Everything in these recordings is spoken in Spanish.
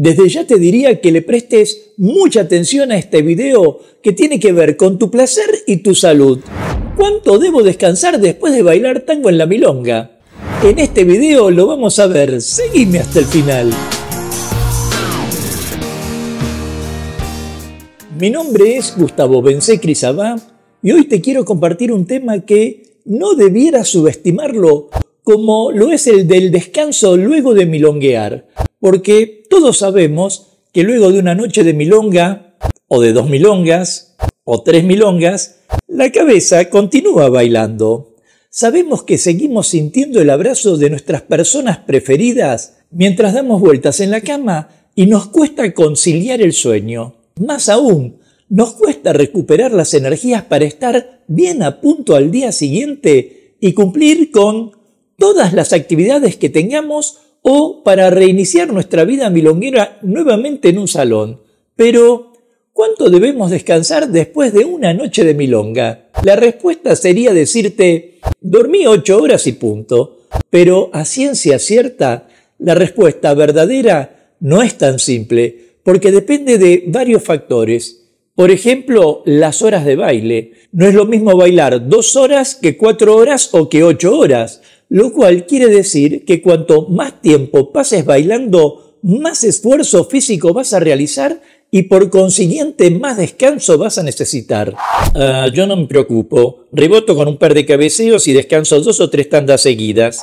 Desde ya te diría que le prestes mucha atención a este video que tiene que ver con tu placer y tu salud. ¿Cuánto debo descansar después de bailar tango en la milonga? En este video lo vamos a ver, seguime hasta el final. Mi nombre es Gustavo Vence Crisabá y hoy te quiero compartir un tema que no debiera subestimarlo como lo es el del descanso luego de milonguear, porque todos sabemos que luego de una noche de milonga, o de dos milongas, o tres milongas, la cabeza continúa bailando. Sabemos que seguimos sintiendo el abrazo de nuestras personas preferidas mientras damos vueltas en la cama y nos cuesta conciliar el sueño. Más aún, nos cuesta recuperar las energías para estar bien a punto al día siguiente y cumplir con todas las actividades que tengamos o para reiniciar nuestra vida milonguera nuevamente en un salón. Pero, ¿cuánto debemos descansar después de una noche de milonga? La respuesta sería decirte, dormí ocho horas y punto. Pero a ciencia cierta, la respuesta verdadera no es tan simple, porque depende de varios factores. Por ejemplo, las horas de baile. No es lo mismo bailar dos horas que cuatro horas o que ocho horas lo cual quiere decir que cuanto más tiempo pases bailando, más esfuerzo físico vas a realizar y por consiguiente más descanso vas a necesitar. Ah, yo no me preocupo, reboto con un par de cabeceos y descanso dos o tres tandas seguidas.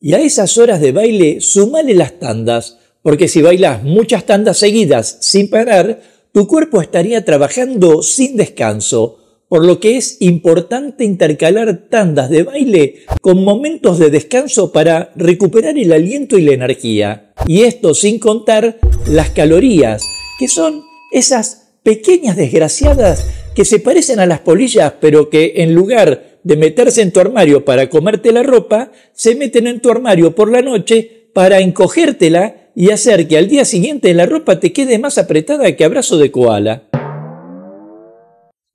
Y a esas horas de baile sumale las tandas, porque si bailas muchas tandas seguidas sin parar, tu cuerpo estaría trabajando sin descanso por lo que es importante intercalar tandas de baile con momentos de descanso para recuperar el aliento y la energía. Y esto sin contar las calorías, que son esas pequeñas desgraciadas que se parecen a las polillas, pero que en lugar de meterse en tu armario para comerte la ropa, se meten en tu armario por la noche para encogértela y hacer que al día siguiente la ropa te quede más apretada que abrazo de koala.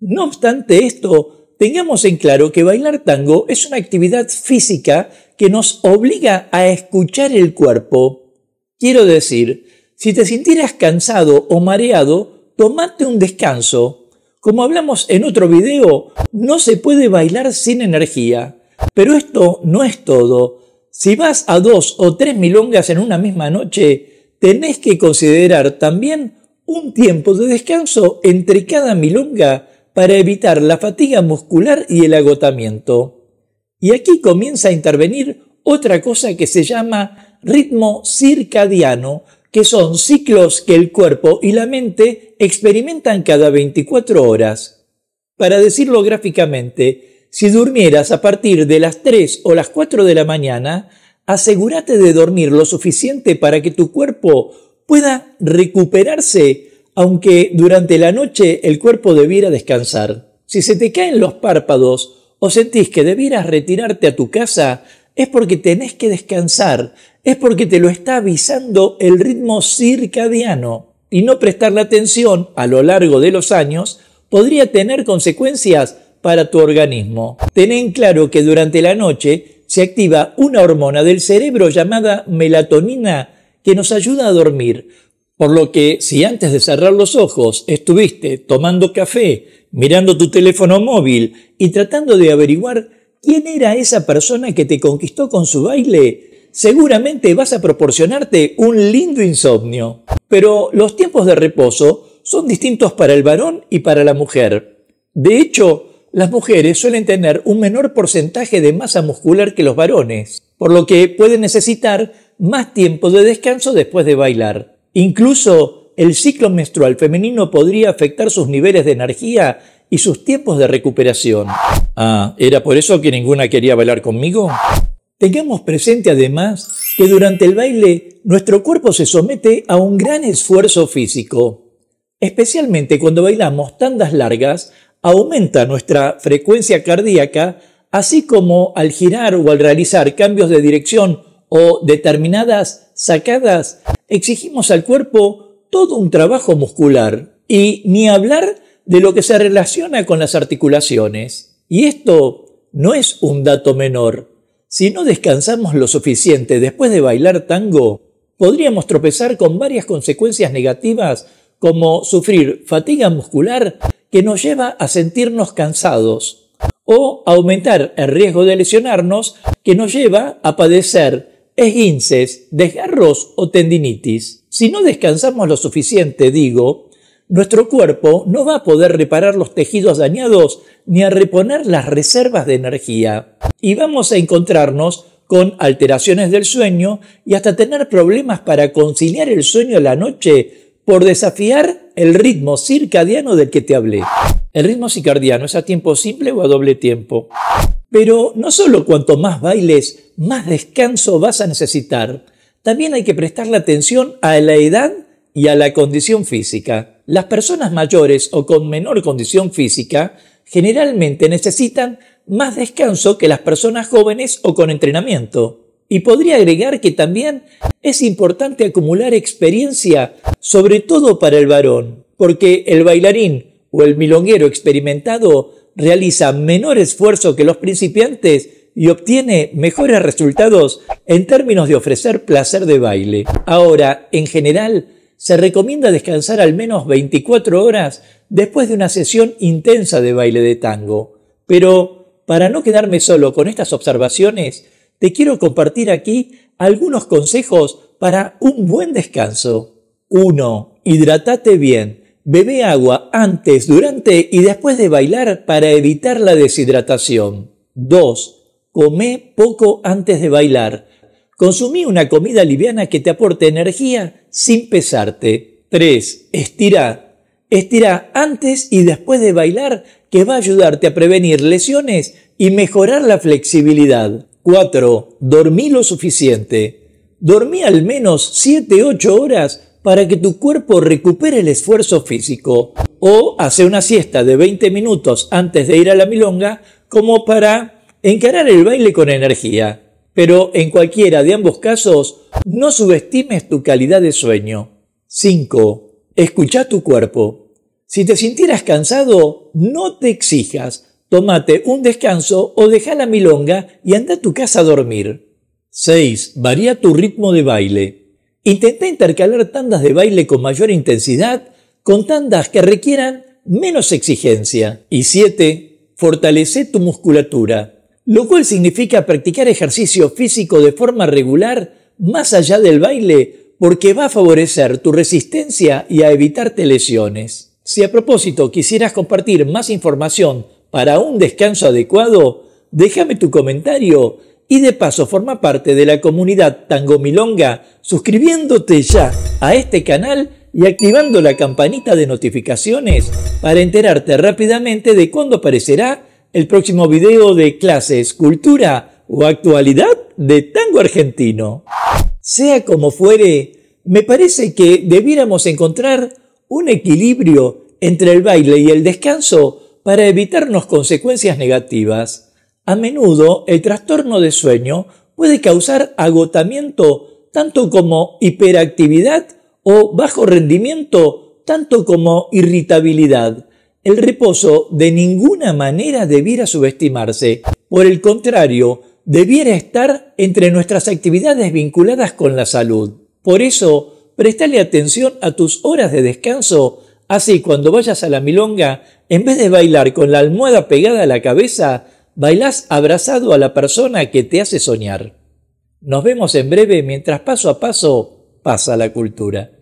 No obstante esto, tengamos en claro que bailar tango es una actividad física que nos obliga a escuchar el cuerpo. Quiero decir, si te sintieras cansado o mareado, tomate un descanso. Como hablamos en otro video, no se puede bailar sin energía. Pero esto no es todo. Si vas a dos o tres milongas en una misma noche, tenés que considerar también un tiempo de descanso entre cada milonga para evitar la fatiga muscular y el agotamiento. Y aquí comienza a intervenir otra cosa que se llama ritmo circadiano, que son ciclos que el cuerpo y la mente experimentan cada 24 horas. Para decirlo gráficamente, si durmieras a partir de las 3 o las 4 de la mañana, asegúrate de dormir lo suficiente para que tu cuerpo pueda recuperarse aunque durante la noche el cuerpo debiera descansar. Si se te caen los párpados o sentís que debieras retirarte a tu casa, es porque tenés que descansar, es porque te lo está avisando el ritmo circadiano. Y no prestar la atención a lo largo de los años podría tener consecuencias para tu organismo. Ten en claro que durante la noche se activa una hormona del cerebro llamada melatonina que nos ayuda a dormir, por lo que si antes de cerrar los ojos estuviste tomando café, mirando tu teléfono móvil y tratando de averiguar quién era esa persona que te conquistó con su baile, seguramente vas a proporcionarte un lindo insomnio. Pero los tiempos de reposo son distintos para el varón y para la mujer. De hecho, las mujeres suelen tener un menor porcentaje de masa muscular que los varones, por lo que pueden necesitar más tiempo de descanso después de bailar. Incluso el ciclo menstrual femenino podría afectar sus niveles de energía y sus tiempos de recuperación. Ah, ¿era por eso que ninguna quería bailar conmigo? Tengamos presente además que durante el baile nuestro cuerpo se somete a un gran esfuerzo físico. Especialmente cuando bailamos tandas largas, aumenta nuestra frecuencia cardíaca, así como al girar o al realizar cambios de dirección o determinadas sacadas, exigimos al cuerpo todo un trabajo muscular y ni hablar de lo que se relaciona con las articulaciones. Y esto no es un dato menor. Si no descansamos lo suficiente después de bailar tango, podríamos tropezar con varias consecuencias negativas como sufrir fatiga muscular que nos lleva a sentirnos cansados o aumentar el riesgo de lesionarnos que nos lleva a padecer esguinces, desgarros o tendinitis. Si no descansamos lo suficiente, digo, nuestro cuerpo no va a poder reparar los tejidos dañados ni a reponer las reservas de energía. Y vamos a encontrarnos con alteraciones del sueño y hasta tener problemas para conciliar el sueño a la noche por desafiar el ritmo circadiano del que te hablé. El ritmo circadiano es a tiempo simple o a doble tiempo. Pero no solo cuanto más bailes, más descanso vas a necesitar, también hay que prestar la atención a la edad y a la condición física. Las personas mayores o con menor condición física generalmente necesitan más descanso que las personas jóvenes o con entrenamiento. Y podría agregar que también es importante acumular experiencia, sobre todo para el varón, porque el bailarín o el milonguero experimentado realiza menor esfuerzo que los principiantes y obtiene mejores resultados en términos de ofrecer placer de baile. Ahora, en general, se recomienda descansar al menos 24 horas después de una sesión intensa de baile de tango. Pero, para no quedarme solo con estas observaciones, te quiero compartir aquí algunos consejos para un buen descanso. 1. Hidratate bien. Bebe agua antes, durante y después de bailar para evitar la deshidratación. 2. Come poco antes de bailar. Consumí una comida liviana que te aporte energía sin pesarte. 3. Estira. Estira antes y después de bailar que va a ayudarte a prevenir lesiones y mejorar la flexibilidad. 4. Dormí lo suficiente. Dormí al menos 7-8 horas para que tu cuerpo recupere el esfuerzo físico. O hace una siesta de 20 minutos antes de ir a la milonga como para encarar el baile con energía. Pero en cualquiera de ambos casos, no subestimes tu calidad de sueño. 5. Escucha tu cuerpo. Si te sintieras cansado, no te exijas, tómate un descanso o deja la milonga y anda a tu casa a dormir. 6. Varía tu ritmo de baile. Intenta intercalar tandas de baile con mayor intensidad con tandas que requieran menos exigencia. Y 7. Fortalece tu musculatura, lo cual significa practicar ejercicio físico de forma regular más allá del baile porque va a favorecer tu resistencia y a evitarte lesiones. Si a propósito quisieras compartir más información para un descanso adecuado, déjame tu comentario y de paso forma parte de la comunidad Tango Milonga suscribiéndote ya a este canal y activando la campanita de notificaciones para enterarte rápidamente de cuándo aparecerá el próximo video de clases, cultura o actualidad de tango argentino. Sea como fuere, me parece que debiéramos encontrar un equilibrio entre el baile y el descanso para evitarnos consecuencias negativas, a menudo el trastorno de sueño puede causar agotamiento tanto como hiperactividad o bajo rendimiento tanto como irritabilidad. El reposo de ninguna manera debiera subestimarse. Por el contrario, debiera estar entre nuestras actividades vinculadas con la salud. Por eso, prestale atención a tus horas de descanso Así, cuando vayas a la milonga, en vez de bailar con la almohada pegada a la cabeza, bailás abrazado a la persona que te hace soñar. Nos vemos en breve mientras paso a paso pasa la cultura.